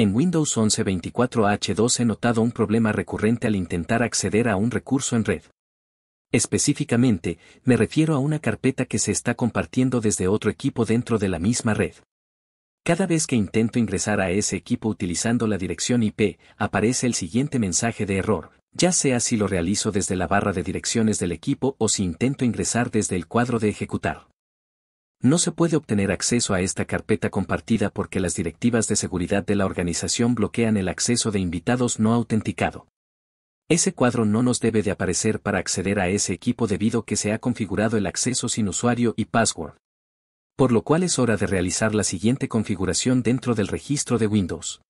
En Windows 11 24H2 he notado un problema recurrente al intentar acceder a un recurso en red. Específicamente, me refiero a una carpeta que se está compartiendo desde otro equipo dentro de la misma red. Cada vez que intento ingresar a ese equipo utilizando la dirección IP, aparece el siguiente mensaje de error, ya sea si lo realizo desde la barra de direcciones del equipo o si intento ingresar desde el cuadro de ejecutar. No se puede obtener acceso a esta carpeta compartida porque las directivas de seguridad de la organización bloquean el acceso de invitados no autenticado. Ese cuadro no nos debe de aparecer para acceder a ese equipo debido que se ha configurado el acceso sin usuario y password. Por lo cual es hora de realizar la siguiente configuración dentro del registro de Windows.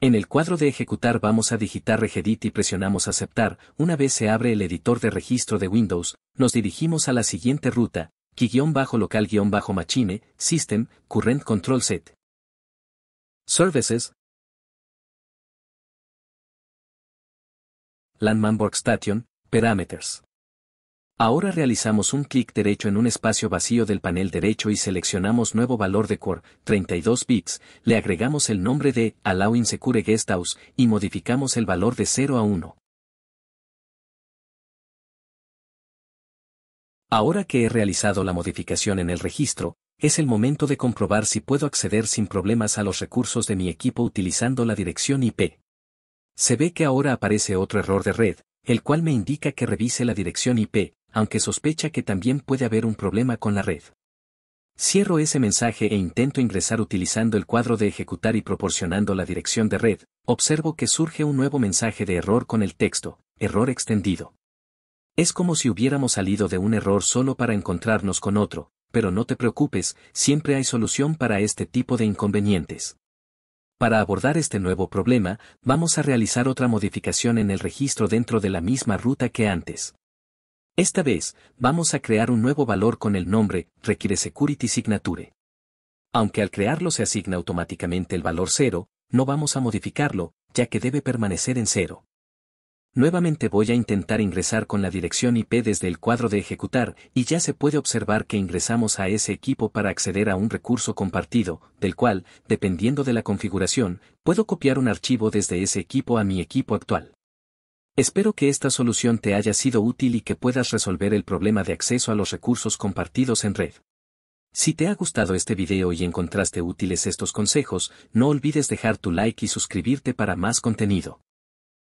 En el cuadro de ejecutar vamos a digitar regedit y presionamos aceptar, una vez se abre el editor de registro de Windows, nos dirigimos a la siguiente ruta, key-local-machine, system, current control set. Services. landmanborg station parameters. Ahora realizamos un clic derecho en un espacio vacío del panel derecho y seleccionamos nuevo valor de core, 32 bits, le agregamos el nombre de Allow Insecure Guest y modificamos el valor de 0 a 1. Ahora que he realizado la modificación en el registro, es el momento de comprobar si puedo acceder sin problemas a los recursos de mi equipo utilizando la dirección IP. Se ve que ahora aparece otro error de red, el cual me indica que revise la dirección IP, aunque sospecha que también puede haber un problema con la red. Cierro ese mensaje e intento ingresar utilizando el cuadro de ejecutar y proporcionando la dirección de red, observo que surge un nuevo mensaje de error con el texto, error extendido. Es como si hubiéramos salido de un error solo para encontrarnos con otro, pero no te preocupes, siempre hay solución para este tipo de inconvenientes. Para abordar este nuevo problema, vamos a realizar otra modificación en el registro dentro de la misma ruta que antes. Esta vez, vamos a crear un nuevo valor con el nombre Requiere Security Signature. Aunque al crearlo se asigna automáticamente el valor cero, no vamos a modificarlo, ya que debe permanecer en cero. Nuevamente voy a intentar ingresar con la dirección IP desde el cuadro de ejecutar y ya se puede observar que ingresamos a ese equipo para acceder a un recurso compartido, del cual, dependiendo de la configuración, puedo copiar un archivo desde ese equipo a mi equipo actual. Espero que esta solución te haya sido útil y que puedas resolver el problema de acceso a los recursos compartidos en red. Si te ha gustado este video y encontraste útiles estos consejos, no olvides dejar tu like y suscribirte para más contenido.